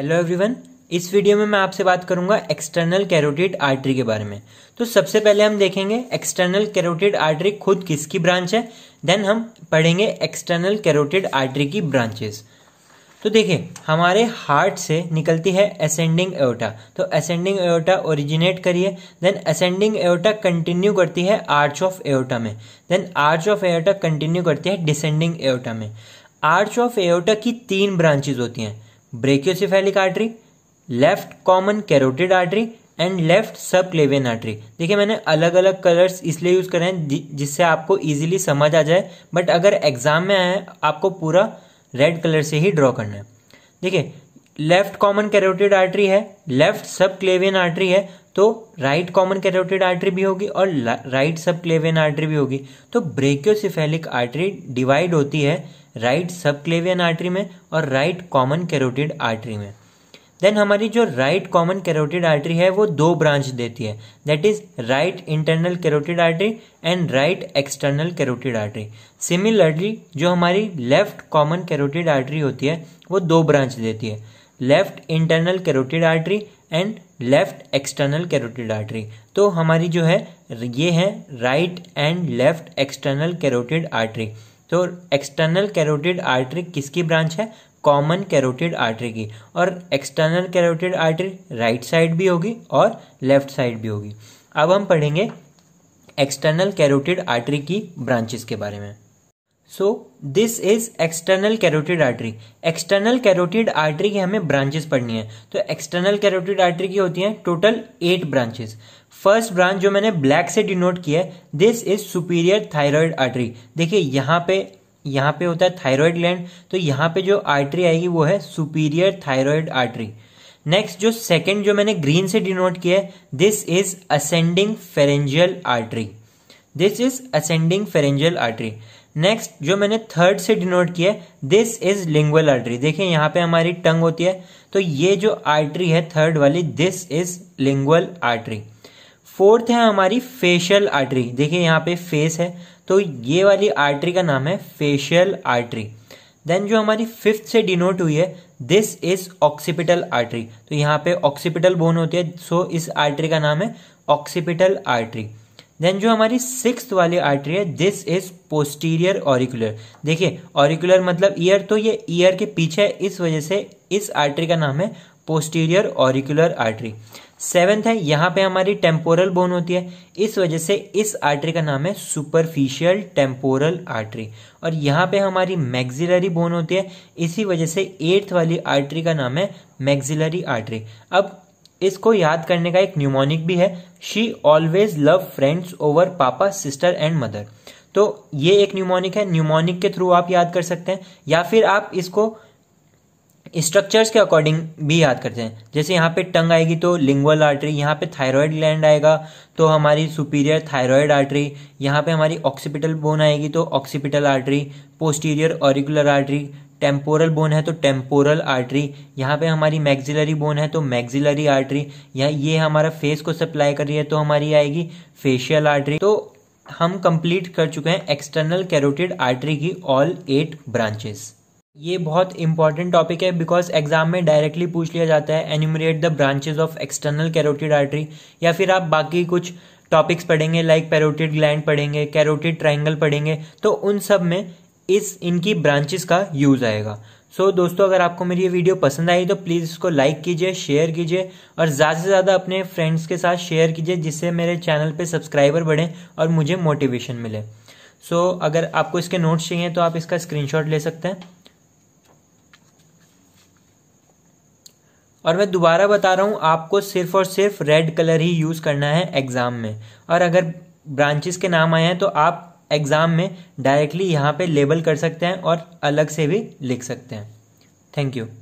hello everyone इस video में मैं आपसे बात करूंगा एक्सटर्नल कैरोटिड आर्टरी के बारे में तो सबसे पहले हम देखेंगे एक्सटर्नल कैरोटिड आर्टरी खुद किसकी ब्रांच है देन हम पढ़ेंगे एक्सटर्नल कैरोटिड आर्टरी की ब्रांचेस तो देखिए हमारे हार्ट से निकलती है असेंडिंग एओटा तो असेंडिंग एओटा ओरिजिनेट करिए देन असेंडिंग एयोटा कंटिन्यू करती है आर्च ऑफ एयोटा में then arch of aorta continue करती है डिसेंडिंग एयोटा में आर्च ऑफ एयोटा की तीन ब्रांचेज होती हैं brachiocephalic artery left common carotid artery and left subclavian artery देखिए मैंने अलग अलग कलर्स इसलिए यूज़ करें जिससे आपको इजीली समझ आ जाए बट अगर एग्जाम में आए आपको पूरा रेड कलर से ही ड्रॉ करना है देखिए लेफ्ट कॉमन कैरोटिड आर्टरी है लेफ्ट सब क्लेवियन आर्टरी है तो राइट कॉमन कैरोटिड आर्टरी भी होगी और राइट सब क्लेवियन आर्टरी भी होगी तो ब्रेक्योसिफेलिक आर्टरी डिवाइड होती है राइट सब क्लेवियन आर्टरी में और राइट कॉमन कैरोटिड आर्टरी में देन हमारी जो राइट कॉमन कैरोटिड आर्टरी है वो दो ब्रांच देती है that is right internal carotid artery and right external carotid artery similarly जो हमारी लेफ्ट कॉमन कैरोटिड आर्टरी होती है वो दो ब्रांच देती है left internal carotid artery and left external carotid artery तो हमारी जो है ये है right and left external carotid artery तो एक्सटर्नल कैरोटिड आर्टरी किसकी ब्रांच है कॉमन कैरोटिड आर्टरी की और external carotid artery right side भी होगी और लेफ्ट साइड भी होगी अब हम पढ़ेंगे एक्सटर्नल कैरोटिड आर्टरी की ब्रांचेस के बारे में so this is external carotid artery external carotid artery की हमें ब्रांचेस पढ़नी है तो एक्सटर्नल कैरोटिड आर्टरी की होती है total eight branches first branch जो मैंने ब्लैक से डिनोट किया है this is superior thyroid artery देखिए यहाँ पे यहाँ पे होता है थायराइड ग्लैंड तो यहाँ पे जो आर्टरी आएगी वो है सुपीरियर थायराइड आर्टरी नेक्स्ट जो सेकंड जो मैंने ग्रीन से डिनोट किया है this is ascending pharyngeal artery this is ascending pharyngeal artery next जो मैंने थर्ड से डिनोट किया है दिस इज लिंगुअल आर्टरी देखिए यहाँ पे हमारी टंग होती है तो ये जो आर्टरी है थर्ड वाली this is lingual artery fourth है हमारी फेशियल आर्टरी देखिए यहाँ पे फेस है तो ये वाली आर्टरी का नाम है फेशियल आर्टरी देन जो हमारी फिफ्थ से डिनोट हुई है दिस इज ऑक्सीपिटल आर्टरी तो यहाँ पे ऑक्सीपिटल बोन होती है सो इस आर्टरी का नाम है ऑक्सीपिटल आर्टरी देन जो हमारी सिक्स वाली आर्टरी है दिस इज पोस्टीरियर ऑरिकुलर देखिए ऑरिकुलर मतलब ईयर तो ये ईयर के पीछे है इस वजह से इस आर्टरी का नाम है पोस्टीरियर ऑरिकुलर आर्टरी सेवेंथ है यहाँ पे हमारी टेम्पोरल बोन होती है इस वजह से इस आर्टरी का नाम है सुपरफिशियल टेम्पोरल आर्टरी और यहाँ पे हमारी मैग्जिलरी बोन होती है इसी वजह से एट्थ वाली आर्टरी का नाम है मैग्जिलरी आर्टरी अब इसको याद करने का एक न्यूमोनिक भी है she always love friends over papa sister and mother तो ये एक न्यूमोनिक है न्यूमोनिक के थ्रू आप याद कर सकते हैं या फिर आप इसको स्ट्रक्चर्स के अकॉर्डिंग भी याद करते हैं जैसे यहाँ पे टंग आएगी तो लिंगुअल आर्टरी यहाँ पे थायराइड ग्लैंड आएगा तो हमारी सुपीरियर थायराइड आर्टरी यहाँ पे हमारी ऑक्सीपिटल बोन आएगी तो occipital artery posterior auricular artery temporal bone है तो टेम्पोरल आर्टरी यहाँ पे हमारी मैग्जिलरी बोन है तो मैग्जिलरी आर्टरी यहाँ ये हमारा फेस को सप्लाई कर रही है तो हमारी आएगी फेशियल आर्टरी तो हम कंप्लीट कर चुके हैं एक्सटर्नल कैरोटिड आर्टरी की ऑल एट ब्रांचेस ये बहुत इंपॉर्टेंट टॉपिक है बिकॉज एग्जाम में डायरेक्टली पूछ लिया जाता है enumerate the branches of external carotid artery या फिर आप बाकी कुछ टॉपिक्स पढ़ेंगे लाइक पैरोटिड ग्लैंड पढ़ेंगे कैरोटिड ट्राइंगल पढ़ेंगे तो उन सब में इस इनकी ब्रांचेस का यूज़ आएगा सो so, दोस्तों अगर आपको मेरी ये वीडियो पसंद आई तो प्लीज़ इसको लाइक कीजिए शेयर कीजिए और ज़्यादा से ज़्यादा अपने फ्रेंड्स के साथ शेयर कीजिए जिससे मेरे चैनल पे सब्सक्राइबर बढ़े और मुझे मोटिवेशन मिले सो so, अगर आपको इसके नोट्स चाहिए तो आप इसका स्क्रीनशॉट ले सकते हैं और मैं दोबारा बता रहा हूं आपको सिर्फ और सिर्फ रेड कलर ही यूज़ करना है एग्ज़ाम में और अगर ब्रांचेस के नाम आए हैं तो आप एग्ज़ाम में डायरेक्टली यहाँ पे लेबल कर सकते हैं और अलग से भी लिख सकते हैं थैंक यू